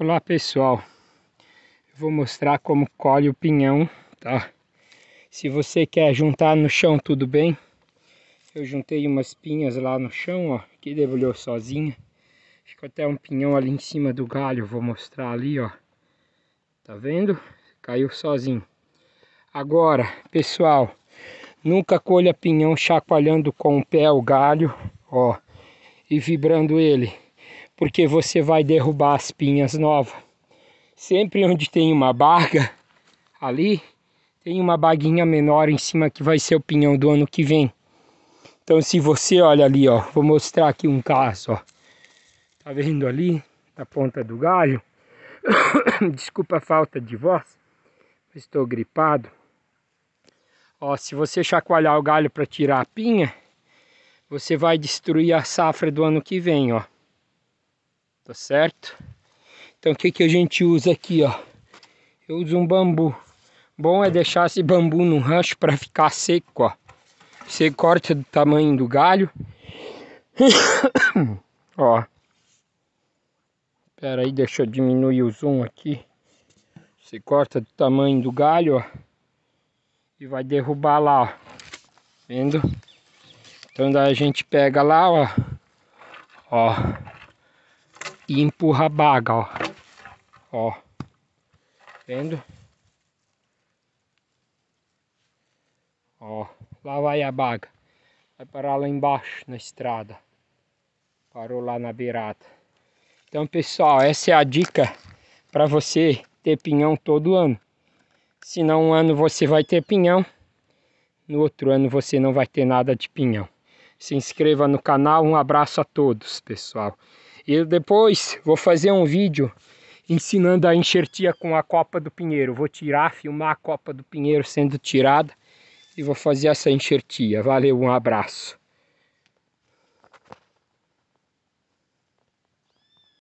Olá pessoal, eu vou mostrar como colhe o pinhão, tá? Se você quer juntar no chão tudo bem, eu juntei umas pinhas lá no chão, ó, que debulhou sozinha. Ficou até um pinhão ali em cima do galho, vou mostrar ali, ó. Tá vendo? Caiu sozinho. Agora, pessoal, nunca colha pinhão chacoalhando com o pé o galho, ó, e vibrando ele porque você vai derrubar as pinhas novas. Sempre onde tem uma barga, ali, tem uma baguinha menor em cima que vai ser o pinhão do ano que vem. Então se você olha ali, ó, vou mostrar aqui um caso, ó. Tá vendo ali na ponta do galho? Desculpa a falta de voz, estou gripado. Ó, se você chacoalhar o galho para tirar a pinha, você vai destruir a safra do ano que vem, ó tá certo? Então o que, que a gente usa aqui, ó? Eu uso um bambu. Bom é deixar esse bambu num rancho para ficar seco, ó. Você corta do tamanho do galho. ó. Pera aí, deixa eu diminuir o zoom aqui. Você corta do tamanho do galho, ó. E vai derrubar lá, ó. Vendo? Então daí a gente pega lá, ó. Ó e empurra a baga, ó. Ó. Vendo? Ó, lá vai a baga. Vai parar lá embaixo na estrada. Parou lá na beirada. Então, pessoal, essa é a dica para você ter pinhão todo ano. Senão um ano você vai ter pinhão, no outro ano você não vai ter nada de pinhão se inscreva no canal. Um abraço a todos, pessoal. E depois vou fazer um vídeo ensinando a enxertia com a copa do pinheiro. Vou tirar, filmar a copa do pinheiro sendo tirada e vou fazer essa enxertia. Valeu, um abraço.